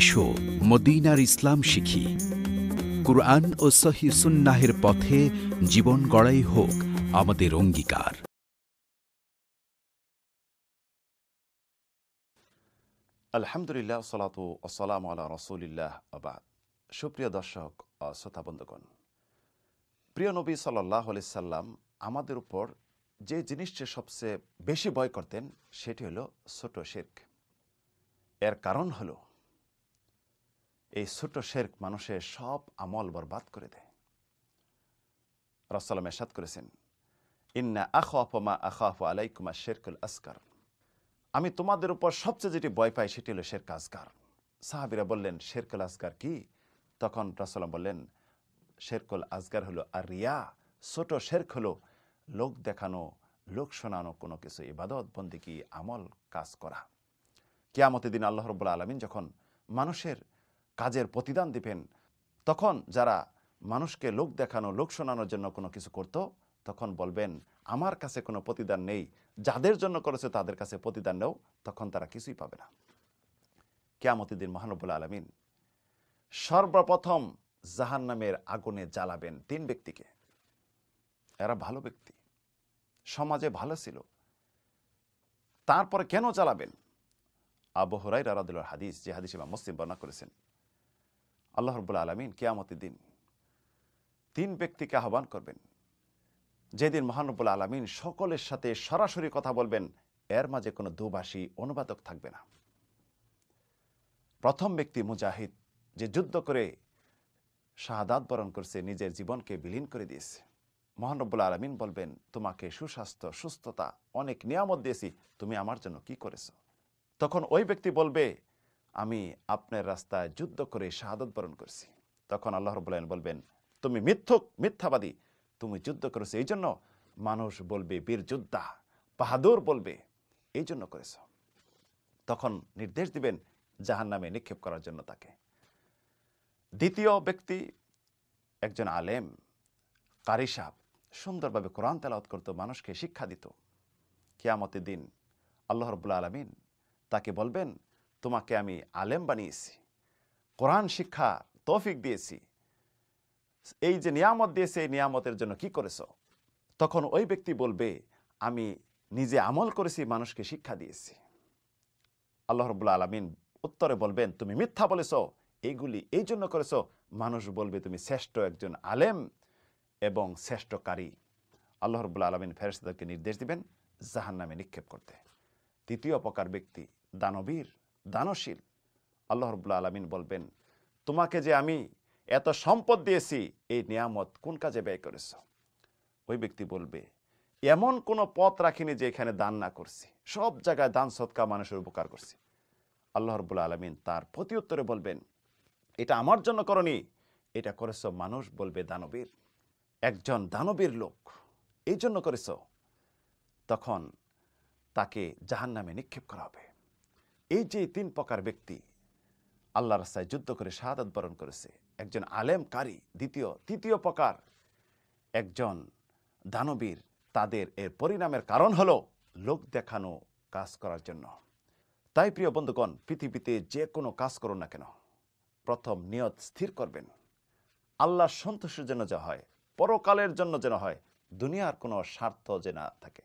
এসো মদিনার ইসলাম শিখি কুরআন ও সহি সুন্নাহের পথে জীবন গড়াই হোক আমাদের অঙ্গীকার আলহামদুলিল্লাহ সালাতু আসসালাম আলা রসুলিল্লাহ আবাদ সুপ্রিয় দর্শক বন্ধুগণ প্রিয় নবী সাল্লাহ সাল্লাম আমাদের উপর যে জিনিসটি সবচেয়ে বেশি ভয় করতেন সেটি হলো ছোট শির্ক এর কারণ হলো এই ছোট শেরক মানুষের সব আমল বরবাদ করে দেয় রসালাম এসাদ করেছেন ইন্না আখ আফমা আখমা আখাফ আলাইকুমা শেরকুল আসকার আমি তোমাদের উপর সবচেয়ে যেটি ভয় পাই সেটি হল শেরক আসগার সাহাবিরা বললেন শেরকুল আসগার কি তখন রসালাম বললেন শেরকুল আসগার হলো আর রিয়া ছোট শেরক হলো লোক দেখানো লোক শোনানো কোনো কিছু ইবাদত বন্দিকি আমল কাজ করা কেয়ামতের দিন আল্লাহ রব্বুল আলমিন যখন মানুষের কাজের প্রতিদান দিবেন তখন যারা মানুষকে লোক দেখানো লোক শোনানোর জন্য কোনো কিছু করত তখন বলবেন আমার কাছে কোনো প্রতিদান নেই যাদের জন্য করেছে তাদের কাছে প্রতিদান নেও তখন তারা কিছুই পাবে না কেয়ামতিদ্দিন মহানবুল আলমিন সর্বপ্রথম জাহান নামের আগুনে জ্বালাবেন তিন ব্যক্তিকে এরা ভালো ব্যক্তি সমাজে ভালো ছিল তারপরে কেন চালাবেন আবহরাই রাদুল হাদিস যে হাদিস বা মুসলিম বর্ণনা করেছেন আল্লাহ রব্বুল আলমিন কেয়ামতের দিন তিন ব্যক্তিকে আহ্বান করবেন যেদিন মহানব্বুল আলমিন সকলের সাথে সরাসরি কথা বলবেন এর মাঝে কোনো দুভাষী অনুবাদক থাকবে না প্রথম ব্যক্তি মুজাহিদ যে যুদ্ধ করে শাহাদাত বরণ করছে নিজের জীবনকে বিলীন করে দিয়েছে মহানব্বুল আলমিন বলবেন তোমাকে সুস্বাস্থ্য সুস্থতা অনেক নিয়ামত দিয়েছি তুমি আমার জন্য কি করেছ তখন ওই ব্যক্তি বলবে আমি আপনার রাস্তায় যুদ্ধ করে শাহাদত বরণ করছি তখন আল্লাহ রবুল্লাহ বলবেন তুমি মিথ্যক মিথ্যাবাদী তুমি যুদ্ধ করেছো এই জন্য মানুষ বলবে বীর যোদ্ধা বাহাদুর বলবে এই জন্য করেছ তখন নির্দেশ দিবেন জাহান নামে নিক্ষেপ করার জন্য তাকে দ্বিতীয় ব্যক্তি একজন আলেম কারি সাহ সুন্দরভাবে কোরআন তেলাওত করত মানুষকে শিক্ষা দিত কেয়ামতের দিন আল্লাহ রবুল্লা আলমিন তাকে বলবেন তোমাকে আমি আলেম বানিয়েছি কোরআন শিক্ষা তৌফিক দিয়েছি এই যে নিয়ামত দিয়েছে এই নিয়ামতের জন্য কি করেছ তখন ওই ব্যক্তি বলবে আমি নিজে আমল করেছি মানুষকে শিক্ষা দিয়েছি আল্লাহ রবুল্লা আলমিন উত্তরে বলবেন তুমি মিথ্যা বলেছ এইগুলি এই জন্য করেছ মানুষ বলবে তুমি শ্রেষ্ঠ একজন আলেম এবং শ্রেষ্ঠকারী আল্লাহ রবুল্লা আলমিন ফেরেস্তাদেরকে নির্দেশ দিবেন জাহান নামে নিক্ষেপ করতে তৃতীয় প্রকার ব্যক্তি দানবীর দানশীল আল্লাহ রবুল্লা আলমিন বলবেন তোমাকে যে আমি এত সম্পদ দিয়েছি এই নিয়ামত কোন কাজে ব্যয় করেছ ওই ব্যক্তি বলবে এমন কোনো পথ রাখিনি যে এখানে দান না করছি সব জায়গায় দান সৎকা মানুষের উপকার করছি আল্লাহ রবুল্লা আলমিন তার প্রতি উত্তরে বলবেন এটা আমার জন্য করনি এটা করেছ মানুষ বলবে দানবীর একজন দানবীর লোক এই জন্য করেছ তখন তাকে জাহান নামে নিক্ষেপ করা হবে এই যে তিন প্রকার ব্যক্তি আল্লাহ রাস্তায় যুদ্ধ করে শাহাদ বরণ করেছে একজন আলেম কারি দ্বিতীয় তৃতীয় প্রকার একজন দানবীর তাদের এর পরিণামের কারণ হলো লোক দেখানো কাজ করার জন্য তাই প্রিয় বন্ধুগণ পৃথিবীতে যে কোনো কাজ করুন না কেন প্রথম নিয়ত স্থির করবেন আল্লাহর সন্তোষের জন্য যা হয় পরকালের জন্য যেন হয় দুনিয়ার কোনো স্বার্থ যে না থাকে